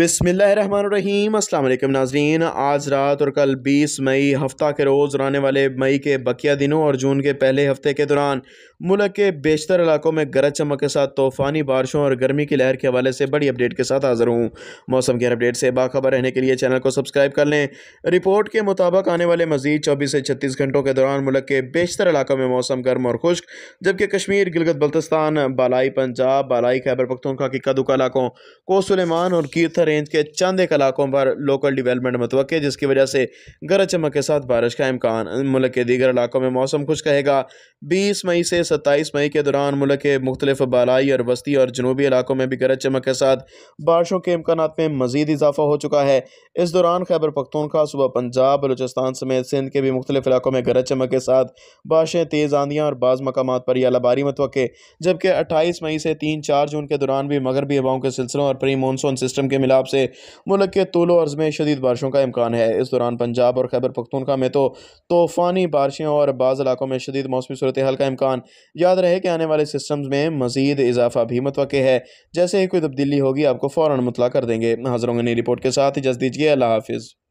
अस्सलाम अल्लाम नाजरीन आज रात और कल 20 मई हफ़्ता के रोज़ आने वाले मई के बकिया दिनों और जून के पहले हफ़्ते के दौरान मुल्क के बेशतर इलाकों में गरज चमक के साथ तूफ़ानी बारिशों और गर्मी की लहर के हवाले से बड़ी अपडेट के साथ हाजिर हूँ मौसम की अपडेट से बाखबर रहने के लिए चैनल को सब्सक्राइब कर लें रिपोर्ट के मुताबिक आने वाले मजीद चौबीस से छत्तीस घंटों के दौरान मुल्क के बेशतर इलाकों में मौसम गर्म और खुश्क जबकि कश्मीर गिलगत बल्तिस्तान बालाई पंजाब बालाई खैबर पख्तूनखा के कदुका इलाकों कोसलेमान और कीर्था रेंज के चंद एक इलाकों पर लोकल डिवेलपमेंट मतव जिसकी वजह से गरज चमक के साथ बारिश का इम्कान मुल्क के दीगर इलाकों में मौसम खुश रहेगा बीस मई से सत्ताईस मई के दौरान मुल्क के मुख्तलिफ बालई और वस्ती और जनूबी इलाकों में भी गरज चमक के साथ बारिशों के इम्कान में मजीद इजाफा हो चुका है इस दौरान खैबर पख्तूनखा सुबह पंजाब बलोचिस्तान समेत सिंध के भी मुख्तलिफ इलाकों में गरज चमक के साथ बारिशें तेज़ आंधियाँ और बाज़ मकाम पर यालाबारी मतव जबकि अट्ठाईस मई से तीन चार जून के दौरान भी मगरबी हवाओं के सिलसिलों और प्री मानसून सिस्टम के मिलाप से मुल्क के तोलो अर्ज में शदीद बारिशों का इम्कान है इस दौरान पंजाब और खैबर पख्तूनखा में तो तूफ़ानी बारिशों और बाज़ इलाकों में शदीद मौसमी सूरत हाल का इम्कान याद रहे कि आने वाले सिस्टम्स में मजीद इजाफा भी मतव है जैसे ही कोई तब्दीली होगी आपको फ़ौर मुतला कर देंगे हाजरों ने रिपोर्ट के साथ इजाज़ दीजिए अल्लाह हाफिज़